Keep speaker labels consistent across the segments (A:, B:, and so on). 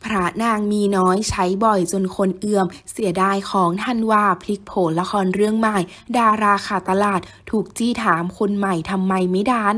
A: para นางมีน้อยใช้บ่อยจนคนเอื่อม เสียดายของทันว่าพลิกโผลละครเรื่องใหม่ ดาราขาตลาดถูกจี้ถามคนใหม่ทำไมไม่ดัน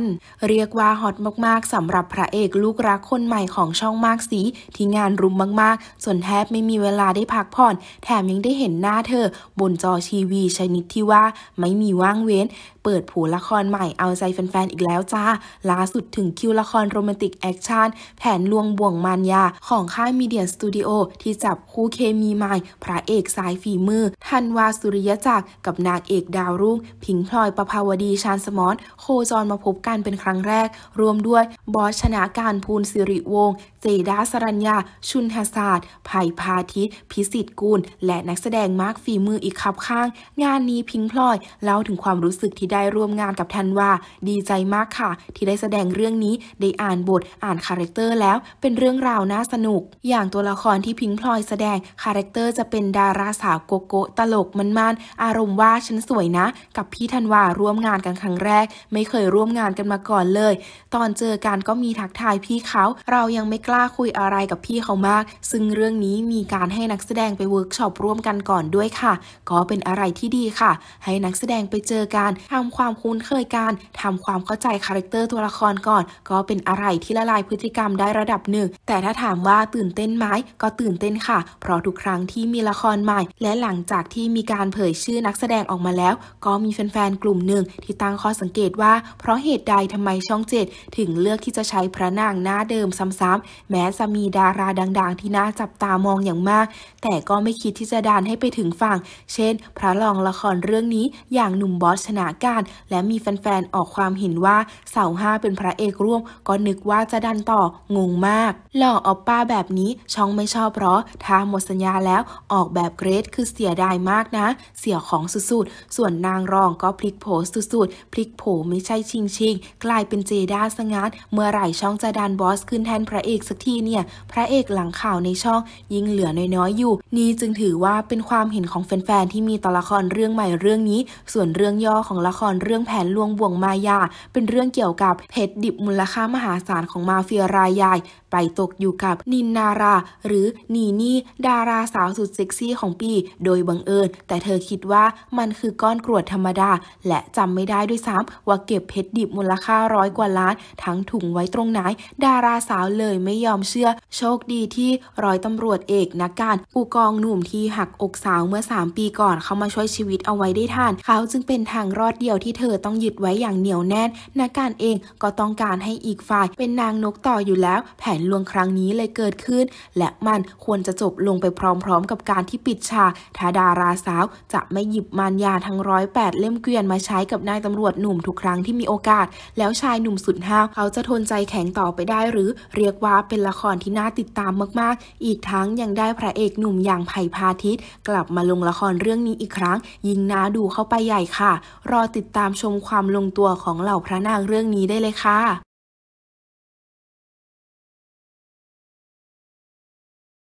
A: เรียกว่า ฮอตมากๆสำหรับพระเอกลูกรักคนใหม่ของช่องมากสี ที่งานรุมมาก ๆ ส่วนแทบไม่มีเวลาได้พักผ่อน แถมยังได้เห็นหน้าเธอ บนจอทีวีชนิดที่ว่าไม่มีว่างเว้น เปิดผูละครใหม่เอาใจแฟนๆอีกแล้วจ้าล่าสุดถึงคิวละครโรแมนติกแอคชั่นแผนลวงบ่วงมารยาของค่ายมีเดียยสตูดิโอที่จับคู่เคมีใหม่พระเอกสายฝีมือทันวาสุริยจักร กับนางเอกดาวรุ่ง พิงพลอยประภาวดีชานสมอนโคจรมาพบกันเป็นครั้งแรก รวมด้วยบอสชนะการภูลสิริวงศ์ เจดาสรัญญา ชุนหศาสตร์ไผ่พาทิตพิสิทธิ์กูล และนักแสดงมากฝีมืออีกขับข้าง งานนี้พิงพลอยเล่าถึงความรู้สึกที่ได้ร่วมงานกับทันวา ดีใจมากค่ะ ที่ได้แสดงเรื่องนี้ได้อ่านบท อ่านคาแรคเตอร์ แล้วเป็นเรื่องราวน่าสนุก อย่างตัวละครที่พิงพลอยแสดงคาแรคเตอร์จะเป็นดาราสาวโกโก้ตลกมันมันอารมณ์ว่าฉันสวยนะ กับพี่ธันวาร่วมงานกันครั้งแรก ไม่เคยร่วมงานกันมาก่อนเลย ตอนเจอกันก็มีทักทายพี่เขา เรายังไม่กล้าคุยอะไรกับพี่เขามาก ซึ่งเรื่องนี้มีการให้นักแสดงไปเวิร์กช็อปร่วมกันก่อนด้วยค่ะ ก็เป็นอะไรที่ดีค่ะ ให้นักแสดงไปเจอกันทำความคุ้นเคยกันทำความเข้าใจคาแรคเตอร์ตัวละครก่อนก็เป็นอะไรที่ละลายพฤติกรรมได้ระดับหนึ่ง แต่ถ้าถามว่าตื่นเต้นไม้ก็ตื่นเต้นค่ะ เพราะทุกครั้งที่มีละครใหม่ และหลังจากที่มีการเผยชื่อนักแสดงออกมาแล้ว ก็มีแฟนๆ กลุ่มหนึ่งที่ตั้งข้อสังเกตว่าเพราะเหตุใดทำไมช่องเจ็ดถึงเลือกที่จะใช้พระนางหน้าเดิมซ้ำๆแม้จะมีดาราดังๆ ที่น่าจับตามองอย่างมาก แต่ก็ไม่คิดที่จะดันให้ไปถึงฝั่ง เช่น พระรองละครเรื่องนี้อย่างหนุ่มบอสชนะการและมีแฟนๆ ออกความเห็นว่าเสาห้าเป็นพระเอกร่วม ก็นึกว่าจะดันต่องงมาก หล่อออปป้าแบบนี้ช่องไม่ชอบเพราะถ้าหมดสัญญาแล้วออกแบบเกรดคือเสียดายมากนะ เสียของสุดๆ ส่วนนางรองก็พลิกโผสุดๆ พลิกโผไม่ใช่ชิงชิงกลายเป็นเจด้าสงัด เมื่อไหร่ช่องจะดันบอสขึ้นแทนพระเอกสักทีเนี่ย พระเอกหลังข่าวในช่อง ยิ่งเหลือน้อยๆ อยู่ นี่จึงถือว่าเป็นความเห็นของแฟนๆ ที่มีต่อละครเรื่องใหม่เรื่องนี้ ส่วนเรื่องย่อของละครเรื่องแผนลวงบ่วงมายา เป็นเรื่องเกี่ยวกับเพชรดิบมูลค่ามหาศาลของมาเฟียรายใหญ่ไปตกอยู่กับ นินนาราหรือนีนี่ ดาราสาวสุดเซ็กซี่ของปี โดยบังเอิญ แต่เธอคิดว่ามันคือก้อนกรวดธรรมดา และจำไม่ได้ด้วยซ้ำว่าเก็บเพชรดิบมูลค่าร้อยกว่าล้าน ทั้งถุงไว้ตรงไหน ดาราสาวเลยไม่ยอมเชื่อ โชคดีที่ร้อยตำรวจเอกนักการผู้กองหนุ่มที่หักอกสาวเมื่อ 3 ปีก่อนเขามาช่วยชีวิตเอาไว้ได้ทันเขาจึงเป็นทางรอดเดียวที่เธอต้องยึดไว้อย่างเหนียวแน่นนักการเองก็ต้องการให้อีกฝ่ายเป็นนางนกต่ออยู่แล้วแผนนลวงครั้งนี้เลยเกิดขึ้น และมันควรจะจบลงไปพร้อมๆกับการที่ปิดฉากทาดาราสาว จะไม่หยิบมารยาทั้งร้อยแปดเล่มเกวียนมาใช้กับนายตำรวจหนุ่มทุกครั้งที่มีโอกาส แล้วชายหนุ่มสุดห้าวเขาจะทนใจแข็งต่อไปได้หรือเรียกว่าเป็นละครที่น่าติดตามมากๆ อีกทั้งยังได้พระเอกหนุ่มอย่างไผ่พาทิตย์ กลับมาลงละครเรื่องนี้อีกครั้งยิงนาดูเข้าไปใหญ่ค่ะ รอติดตามชมความลงตัวของเหล่าพระนางเรื่องนี้ได้เลยค่ะ